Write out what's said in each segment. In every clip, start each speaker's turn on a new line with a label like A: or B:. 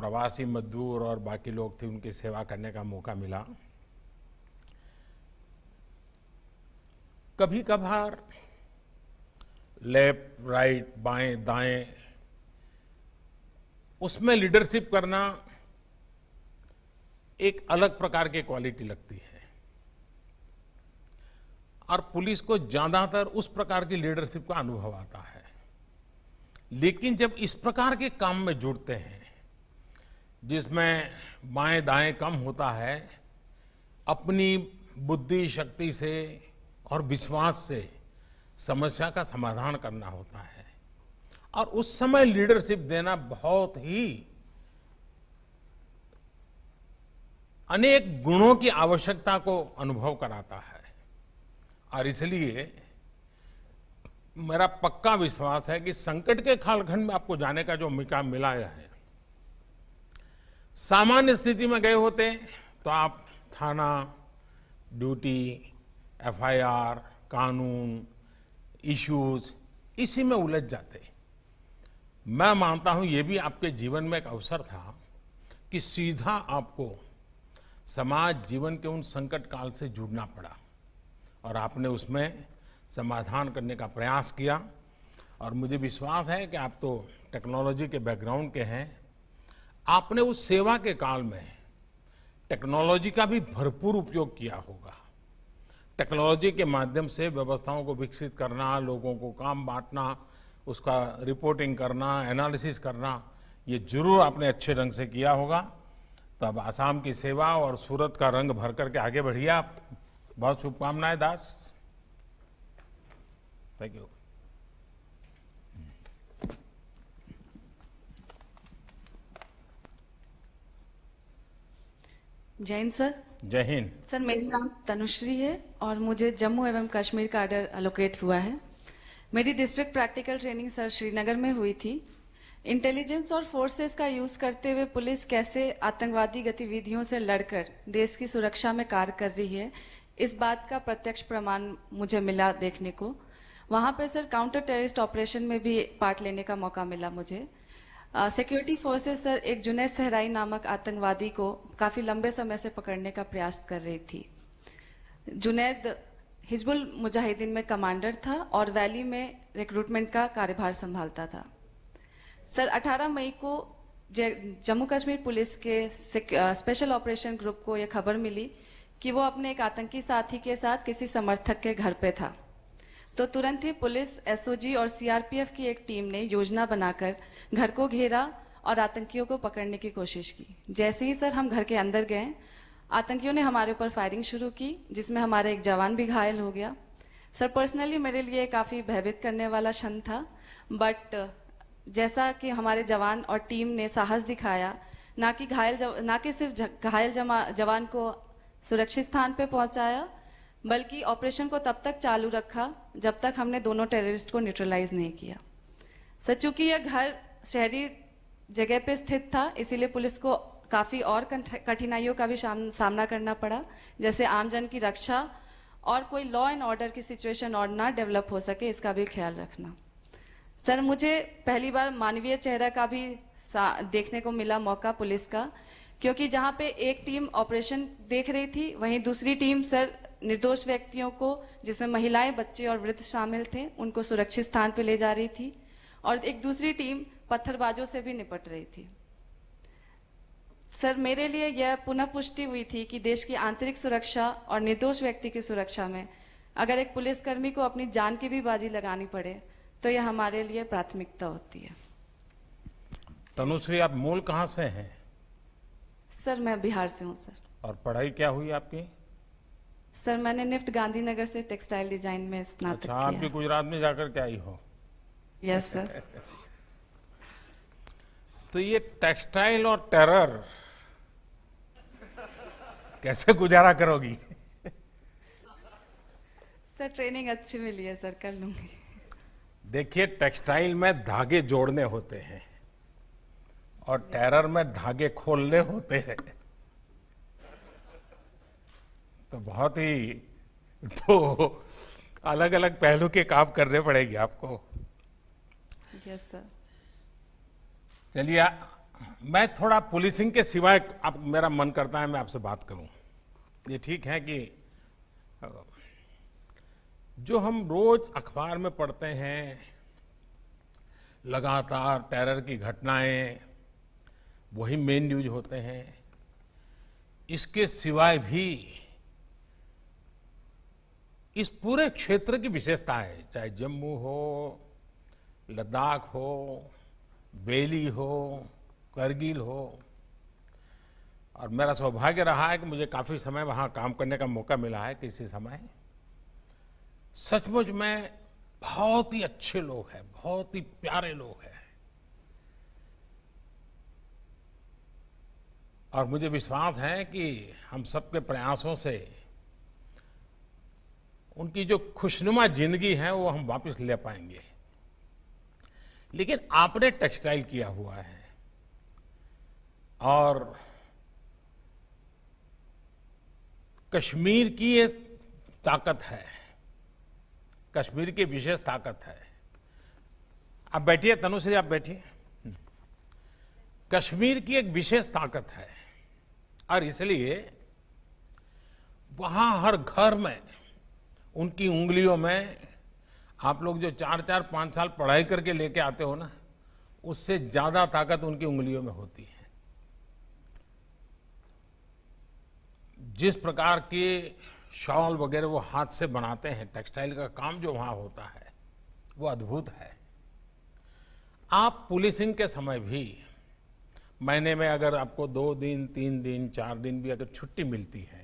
A: प्रवासी मजदूर और बाकी लोग थे उनकी सेवा करने का मौका मिला कभी कभार लेफ्ट राइट बाएं दाएं उसमें लीडरशिप करना एक अलग प्रकार की क्वालिटी लगती है और पुलिस को ज़्यादातर उस प्रकार की लीडरशिप का अनुभव आता है लेकिन जब इस प्रकार के काम में जुड़ते हैं जिसमें बाएं दाएं कम होता है अपनी बुद्धि शक्ति से और विश्वास से समस्या का समाधान करना होता है और उस समय लीडरशिप देना बहुत ही अनेक गुणों की आवश्यकता को अनुभव कराता है और इसलिए मेरा पक्का विश्वास है कि संकट के कालखंड में आपको जाने का जो मौका मिला है सामान्य स्थिति में गए होते तो आप थाना ड्यूटी एफआईआर कानून इश्यूज इसी में उलझ जाते मैं मानता हूं ये भी आपके जीवन में एक अवसर था कि सीधा आपको समाज जीवन के उन संकट काल से जुड़ना पड़ा और आपने उसमें समाधान करने का प्रयास किया और मुझे विश्वास है कि आप तो टेक्नोलॉजी के बैकग्राउंड के हैं आपने उस सेवा के काल में टेक्नोलॉजी का भी भरपूर उपयोग किया होगा टेक्नोलॉजी के माध्यम से व्यवस्थाओं को विकसित करना लोगों को काम बांटना उसका रिपोर्टिंग करना एनालिसिस करना ये जरूर आपने अच्छे ढंग से किया होगा तो अब आसाम की सेवा और सूरत का रंग भर करके आगे बढ़िए आप बहुत शुभकामनाएं दास थैंक यू जय हिंद सर जय हिंद
B: सर मेरी नाम तनुश्री है और मुझे जम्मू एवं कश्मीर का आर्डर अलोकेट हुआ है मेरी district practical training sir Srinagar में हुई थी इंटेलिजेंस और फोर्सेस का यूज करते हुए पुलिस कैसे आतंकवादी गतिविधियों से लड़कर देश की सुरक्षा में कार्य कर रही है इस बात का प्रत्यक्ष प्रमाण मुझे मिला देखने को वहां पे सर काउंटर टेररिस्ट ऑपरेशन में भी पार्ट लेने का मौका मिला मुझे सिक्योरिटी फोर्सेस सर एक जुनेद सहराई नामक आतंकवादी को काफी लंबे समय से पकड़ने का प्रयास कर रही थी जुनेद हिजबुल मुजाहिदीन में कमांडर था और वैली में रिक्रूटमेंट का कार्यभार संभालता था सर 18 मई को जम्मू कश्मीर पुलिस के स्पेशल ऑपरेशन ग्रुप को यह खबर मिली कि वो अपने एक आतंकी साथी के साथ किसी समर्थक के घर पे था तो तुरंत ही पुलिस एसओजी और सीआरपीएफ की एक टीम ने योजना बनाकर घर को घेरा और आतंकियों को पकड़ने की कोशिश की जैसे ही सर हम घर के अंदर गए आतंकियों ने हमारे ऊपर फायरिंग शुरू की जिसमें हमारा एक जवान भी घायल हो गया सर पर्सनली मेरे लिए काफ़ी भयभीत करने वाला क्षण था बट जैसा कि हमारे जवान और टीम ने साहस दिखाया ना कि घायल ना कि सिर्फ घायल जवान को सुरक्षित स्थान पर पहुंचाया बल्कि ऑपरेशन को तब तक चालू रखा जब तक हमने दोनों टेररिस्ट को न्यूट्रलाइज नहीं किया सर चूंकि यह घर शहरी जगह पे स्थित था इसीलिए पुलिस को काफी और कठिनाइयों का भी सामना करना पड़ा जैसे आमजन की रक्षा और कोई लॉ एंड ऑर्डर की सिचुएशन और ना डेवलप हो सके इसका भी ख्याल रखना सर मुझे पहली बार मानवीय चेहरा का भी देखने को मिला मौका पुलिस का क्योंकि जहाँ पे एक टीम ऑपरेशन देख रही थी वहीं दूसरी टीम सर निर्दोष व्यक्तियों को जिसमें महिलाएं बच्चे और वृद्ध शामिल थे उनको सुरक्षित स्थान पर ले जा रही थी और एक दूसरी टीम पत्थरबाजों से भी निपट रही थी सर मेरे लिए यह पुनः पुष्टि हुई थी कि देश की आंतरिक सुरक्षा और निर्दोष व्यक्ति की सुरक्षा में अगर एक पुलिसकर्मी को अपनी जान की भी बाजी लगानी पड़े तो यह हमारे लिए प्राथमिकता होती है
A: तनुश्री आप मूल कहाँ से हैं
B: सर मैं बिहार से हूँ सर
A: और पढ़ाई क्या हुई आपकी
B: सर मैंने निफ्ट गांधीनगर से टेक्सटाइल डिजाइन में स्नातक अच्छा, आप
A: भी गुजरात में जाकर के आई हो यस सर तो ये टेक्सटाइल और टेरर कैसे गुजारा करोगी
B: सर ट्रेनिंग अच्छी मिली है सर कर लूंगी
A: देखिए टेक्सटाइल में धागे जोड़ने होते हैं और टेरर में धागे खोलने होते हैं तो बहुत ही तो अलग अलग पहलू के काम करने पड़ेंगे आपको यस सर चलिए मैं थोड़ा पुलिसिंग के सिवाय आप मेरा मन करता है मैं आपसे बात करूं ये ठीक है कि जो हम रोज अखबार में पढ़ते हैं लगातार टेरर की घटनाएं वही मेन न्यूज होते हैं इसके सिवाय भी इस पूरे क्षेत्र की विशेषता है चाहे जम्मू हो लद्दाख हो बेली हो करगिल हो और मेरा सौभाग्य रहा है कि मुझे काफ़ी समय वहाँ काम करने का मौका मिला है किसी समय सचमुच में बहुत ही अच्छे लोग हैं बहुत ही प्यारे लोग हैं और मुझे विश्वास है कि हम सबके प्रयासों से उनकी जो खुशनुमा जिंदगी है वो हम वापस ले पाएंगे लेकिन आपने टेक्सटाइल किया हुआ है और कश्मीर की ये ताकत है कश्मीर की विशेष ताकत है आप बैठिए तनुश्री आप बैठिए कश्मीर की एक विशेष ताकत है और इसलिए वहां हर घर में उनकी उंगलियों में आप लोग जो चार चार पाँच साल पढ़ाई करके लेके आते हो ना उससे ज़्यादा ताकत उनकी उंगलियों में होती है जिस प्रकार के शॉल वगैरह वो हाथ से बनाते हैं टेक्सटाइल का काम जो वहाँ होता है वो अद्भुत है आप पुलिसिंग के समय भी महीने में अगर आपको दो दिन तीन दिन चार दिन भी अगर छुट्टी मिलती है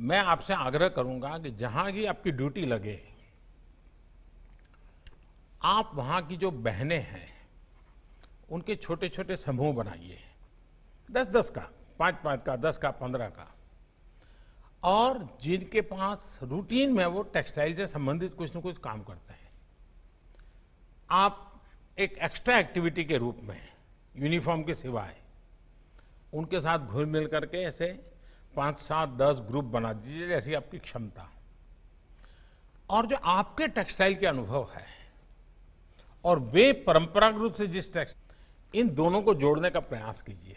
A: मैं आपसे आग्रह करूंगा कि जहां भी आपकी ड्यूटी लगे आप वहां की जो बहनें हैं उनके छोटे छोटे समूह बनाइए दस दस का पाँच पाँच का दस का पंद्रह का और जिनके पास रूटीन में वो टेक्सटाइल से संबंधित कुछ न कुछ काम करते हैं आप एक एक्स्ट्रा एक्टिविटी के रूप में यूनिफॉर्म के सिवाय उनके साथ घुल मिल करके ऐसे पांच सात दस ग्रुप बना दीजिए जैसी आपकी क्षमता और जो आपके टेक्सटाइल के अनुभव है और वे परंपरागत रूप से जिस टेक्स इन दोनों को जोड़ने का प्रयास कीजिए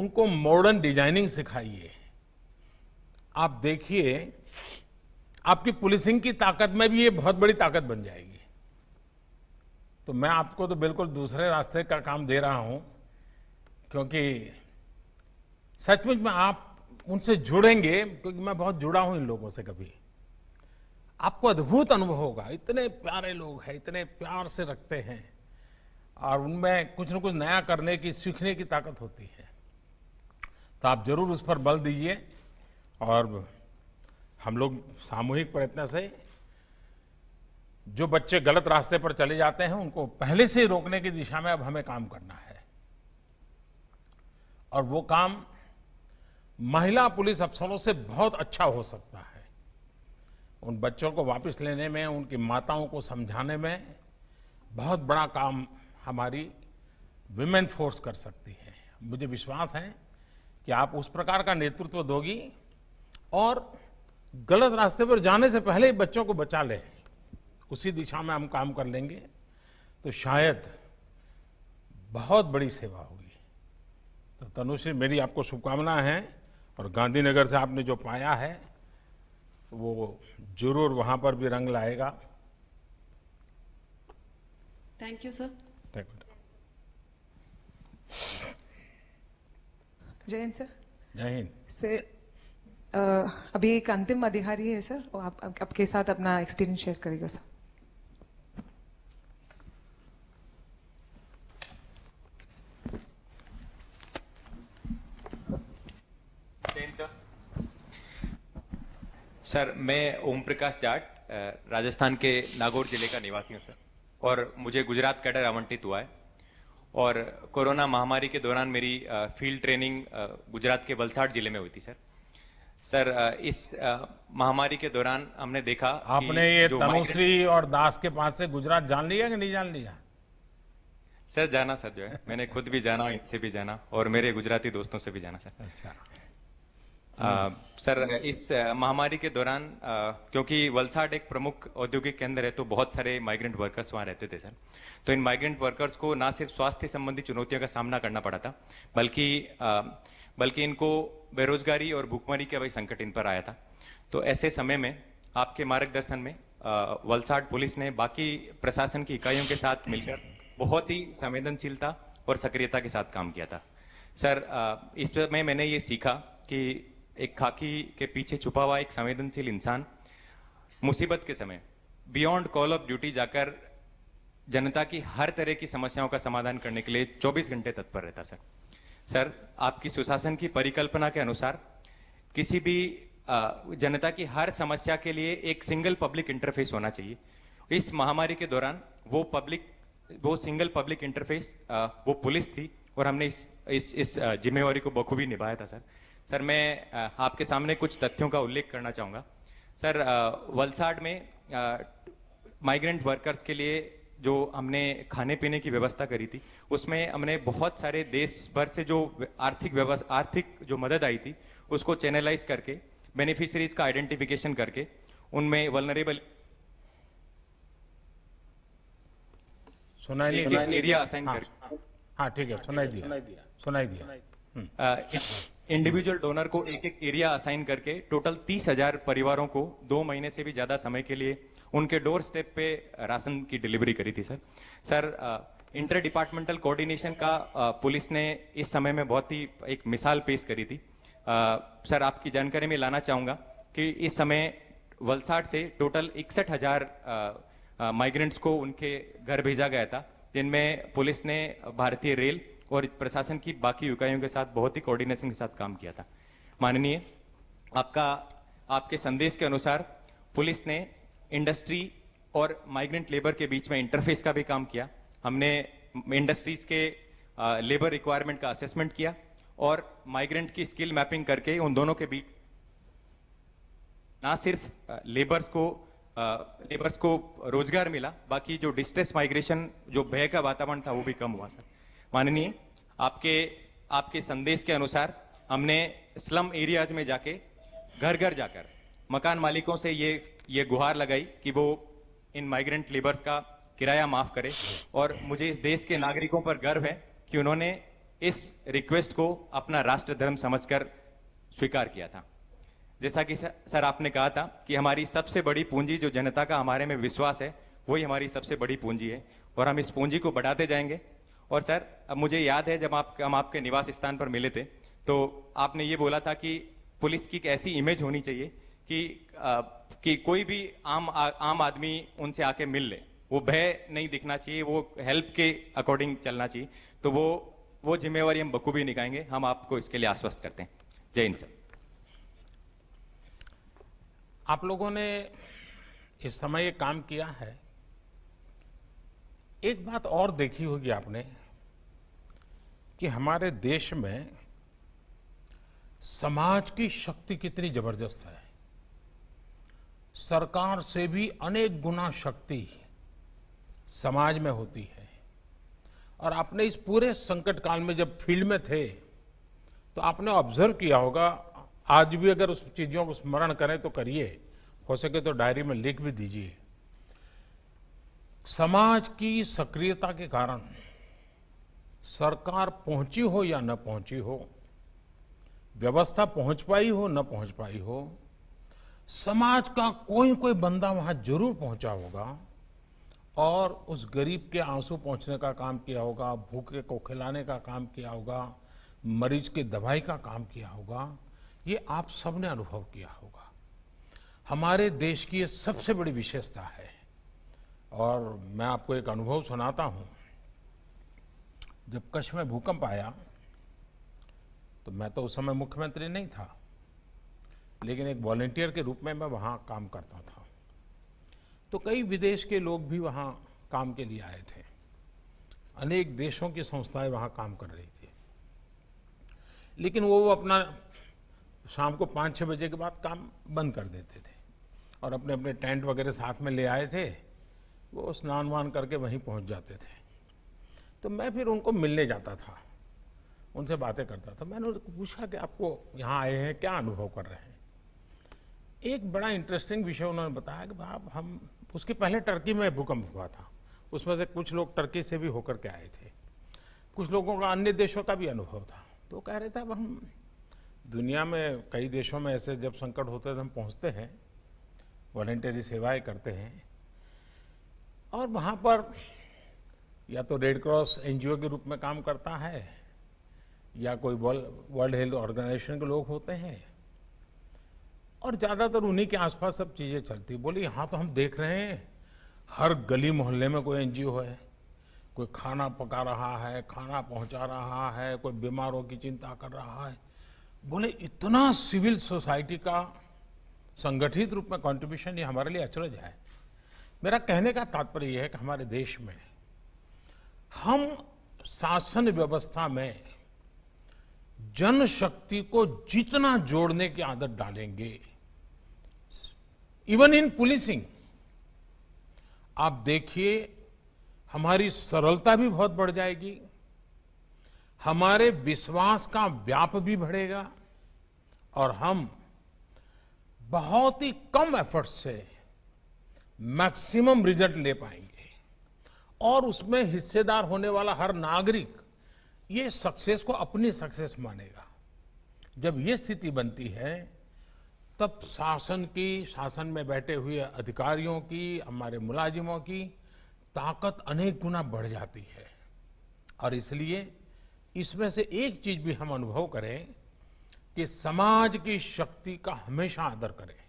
A: उनको मॉडर्न डिजाइनिंग सिखाइए आप देखिए आपकी पुलिसिंग की ताकत में भी ये बहुत बड़ी ताकत बन जाएगी तो मैं आपको तो बिल्कुल दूसरे रास्ते का काम दे रहा हूं क्योंकि सचमुच में आप उनसे जुड़ेंगे क्योंकि मैं बहुत जुड़ा हूं इन लोगों से कभी आपको अद्भुत अनुभव होगा इतने प्यारे लोग हैं इतने प्यार से रखते हैं और उनमें कुछ न कुछ नया करने की सीखने की ताकत होती है तो आप जरूर उस पर बल दीजिए और हम लोग सामूहिक प्रयत्न से जो बच्चे गलत रास्ते पर चले जाते हैं उनको पहले से ही रोकने की दिशा में अब हमें काम करना है और वो काम महिला पुलिस अफसरों से बहुत अच्छा हो सकता है उन बच्चों को वापस लेने में उनकी माताओं को समझाने में बहुत बड़ा काम हमारी विमेन फोर्स कर सकती है मुझे विश्वास है कि आप उस प्रकार का नेतृत्व दोगी और गलत रास्ते पर जाने से पहले ही बच्चों को बचा लें उसी दिशा में हम काम कर लेंगे तो शायद बहुत बड़ी सेवा होगी तो तनुश्री मेरी आपको शुभकामनाएं हैं और गांधीनगर से आपने जो पाया है वो जरूर वहां पर भी रंग लाएगा thank you sir thank you जय हिंद सर जय हिंद सर अभी एक अंतिम अधिकारी है सर वो आप, आपके साथ अपना एक्सपीरियंस शेयर करेगा सर
C: सर मैं ओम प्रकाश जाट राजस्थान के नागौर जिले का निवासी हूँ सर और मुझे गुजरात कैडर आवंटित हुआ है और कोरोना महामारी के दौरान मेरी फील्ड ट्रेनिंग गुजरात के वलसाड जिले में हुई थी सर सर इस महामारी के दौरान हमने देखा आपने ये तनुश्री
A: और दास के पास से गुजरात जान लिया कि नहीं जान लिया
C: सर जाना सर जो है मैंने खुद भी जाना इनसे भी जाना और मेरे गुजराती दोस्तों से भी जाना सर अच्छा आ, सर इस महामारी के दौरान क्योंकि वलसाड एक प्रमुख औद्योगिक केंद्र है तो बहुत सारे माइग्रेंट वर्कर्स वहाँ रहते थे सर तो इन माइग्रेंट वर्कर्स को ना सिर्फ स्वास्थ्य संबंधी चुनौतियों का सामना करना पड़ा था बल्कि बल्कि इनको बेरोजगारी और भूखमरी का भी संकट इन पर आया था तो ऐसे समय में आपके मार्गदर्शन में वलसाड पुलिस ने बाकी प्रशासन की इकाइयों के साथ मिलकर बहुत ही संवेदनशीलता और सक्रियता के साथ काम किया था सर इस समय मैंने ये सीखा कि एक खाकी के पीछे छुपा हुआ एक संवेदनशील इंसान मुसीबत के समय बियॉन्ड कॉल ऑफ ड्यूटी जाकर जनता की हर तरह की समस्याओं का समाधान करने के लिए 24 घंटे तत्पर रहता सर सर आपकी सुशासन की परिकल्पना के अनुसार किसी भी जनता की हर समस्या के लिए एक सिंगल पब्लिक इंटरफेस होना चाहिए इस महामारी के दौरान वो पब्लिक वो सिंगल पब्लिक इंटरफेस वो पुलिस थी और हमने इस इस, इस जिम्मेवारी को बखूबी निभाया था सर सर मैं आपके सामने कुछ तथ्यों का उल्लेख करना चाहूँगा सर वलसाड में माइग्रेंट वर्कर्स के लिए जो हमने खाने पीने की व्यवस्था करी थी उसमें हमने बहुत सारे देश भर से जो आर्थिक व्यवस्था आर्थिक जो मदद आई थी उसको चैनलाइज करके बेनिफिशरीज का आइडेंटिफिकेशन करके उनमें वलनरेबल
A: सुनाई एरिया असाइन हाँ, करके हाँ ठीक
C: है सुनाई दिया सुनाई दिया सुनाई दिया हम्म। इंडिविजुअल डोनर को एक एक एरिया असाइन करके टोटल तीस हजार परिवारों को दो महीने से भी ज्यादा समय के लिए उनके डोर स्टेप पे राशन की डिलीवरी करी थी sir sir inter departmental coordination का पुलिस ने इस समय में बहुत ही एक मिसाल पेश करी थी आ, सर आपकी जानकारी में लाना चाहूँगा कि इस समय वलसाड से टोटल इकसठ हजार माइग्रेंट्स को उनके घर भेजा गया था जिनमें पुलिस ने भारतीय रेल और प्रशासन की बाकी इकाइयों के साथ बहुत ही कोऑर्डिनेशन के साथ काम किया था माननीय आपका आपके संदेश के अनुसार पुलिस ने इंडस्ट्री और माइग्रेंट लेबर के बीच में इंटरफेस का भी काम किया हमने इंडस्ट्रीज के लेबर रिक्वायरमेंट का असेसमेंट किया और माइग्रेंट की स्किल मैपिंग करके उन दोनों के बीच ना सिर्फ लेबर्स को लेबर्स को रोजगार मिला बाकी जो डिस्ट्रेस माइग्रेशन जो भय का वातावरण था वो भी कम हुआ सर माननीय आपके आपके संदेश के अनुसार हमने स्लम एरियाज में जाके घर घर जाकर मकान मालिकों से ये ये गुहार लगाई कि वो इन माइग्रेंट लेबर्स का किराया माफ करे और मुझे इस देश के नागरिकों पर गर्व है कि उन्होंने इस रिक्वेस्ट को अपना राष्ट्र धर्म समझ स्वीकार किया था जैसा कि सर आपने कहा था कि हमारी सबसे बड़ी पूंजी जो जनता का हमारे में विश्वास है वही हमारी सबसे बड़ी पूंजी है और हम इस पूंजी को बढ़ाते जाएंगे और सर अब मुझे याद है जब आप हम आपके निवास स्थान पर मिले थे तो आपने ये बोला था कि पुलिस की एक ऐसी इमेज होनी चाहिए कि आ, कि कोई भी आम आ, आम आदमी उनसे आके मिल ले वो भय नहीं दिखना चाहिए वो हेल्प के अकॉर्डिंग चलना चाहिए तो वो वो जिम्मेवारी हम बखूबी निकाएंगे हम आपको इसके लिए आश्वस्त करते हैं जय हिंद सर
A: आप लोगों ने इस समय ये काम किया है एक बात और देखी होगी आपने कि हमारे देश में समाज की शक्ति कितनी जबरदस्त है सरकार से भी अनेक गुना शक्ति समाज में होती है और आपने इस पूरे संकट काल में जब फील्ड में थे तो आपने ऑब्जर्व किया होगा आज भी अगर उस चीज़ों को स्मरण करें तो करिए हो सके तो डायरी में लिख भी दीजिए समाज की सक्रियता के कारण सरकार पहुंची हो या न पहुंची हो व्यवस्था पहुंच पाई हो न पहुंच पाई हो समाज का कोई कोई बंदा वहां जरूर पहुंचा होगा और उस गरीब के आंसू पहुंचने का काम किया होगा भूखे को खिलाने का काम किया होगा मरीज की दवाई का काम किया होगा ये आप सबने अनुभव किया होगा हमारे देश की ये सबसे बड़ी विशेषता है और मैं आपको एक अनुभव सुनाता हूँ जब कच्छ में भूकंप आया तो मैं तो उस समय मुख्यमंत्री नहीं था लेकिन एक वॉलेंटियर के रूप में मैं वहाँ काम करता था तो कई विदेश के लोग भी वहाँ काम के लिए आए थे अनेक देशों की संस्थाएं वहाँ काम कर रही थी लेकिन वो अपना शाम को पाँच छः बजे के बाद काम बंद कर देते थे और अपने अपने टेंट वगैरह साथ में ले आए थे वो स्नान वान करके वहीं पहुँच जाते थे तो मैं फिर उनको मिलने जाता था उनसे बातें करता था मैंने उनको पूछा कि आपको यहाँ आए हैं क्या अनुभव कर रहे हैं एक बड़ा इंटरेस्टिंग विषय उन्होंने बताया कि भाई हम उसके पहले टर्की में भूकंप हुआ था उसमें से कुछ लोग टर्की से भी होकर के आए थे कुछ लोगों का अन्य देशों का भी अनुभव था तो कह रहे थे अब हम दुनिया में कई देशों में ऐसे जब संकट होते हैं तो हम पहुँचते हैं वॉल्टरी सेवाएँ करते हैं और वहाँ पर या तो रेड क्रॉस एनजीओ के रूप में काम करता है या कोई वर्ल्ड हेल्थ ऑर्गेनाइजेशन के लोग होते हैं और ज़्यादातर उन्हीं के आसपास सब चीज़ें चलती बोली हाँ तो हम देख रहे हैं हर गली मोहल्ले में कोई एनजीओ है कोई खाना पका रहा है खाना पहुंचा रहा है कोई बीमारों की चिंता कर रहा है बोले इतना सिविल सोसाइटी का संगठित रूप में कंट्रीब्यूशन ये हमारे लिए अचरज है मेरा कहने का तात्पर्य यह है कि हमारे देश में हम शासन व्यवस्था में जनशक्ति को जितना जोड़ने की आदत डालेंगे इवन इन पुलिसिंग आप देखिए हमारी सरलता भी बहुत बढ़ जाएगी हमारे विश्वास का व्याप भी बढ़ेगा और हम बहुत ही कम एफर्ट से मैक्सिमम रिजल्ट ले पाएंगे और उसमें हिस्सेदार होने वाला हर नागरिक ये सक्सेस को अपनी सक्सेस मानेगा जब ये स्थिति बनती है तब शासन की शासन में बैठे हुए अधिकारियों की हमारे मुलाजिमों की ताकत अनेक गुना बढ़ जाती है और इसलिए इसमें से एक चीज भी हम अनुभव करें कि समाज की शक्ति का हमेशा आदर करें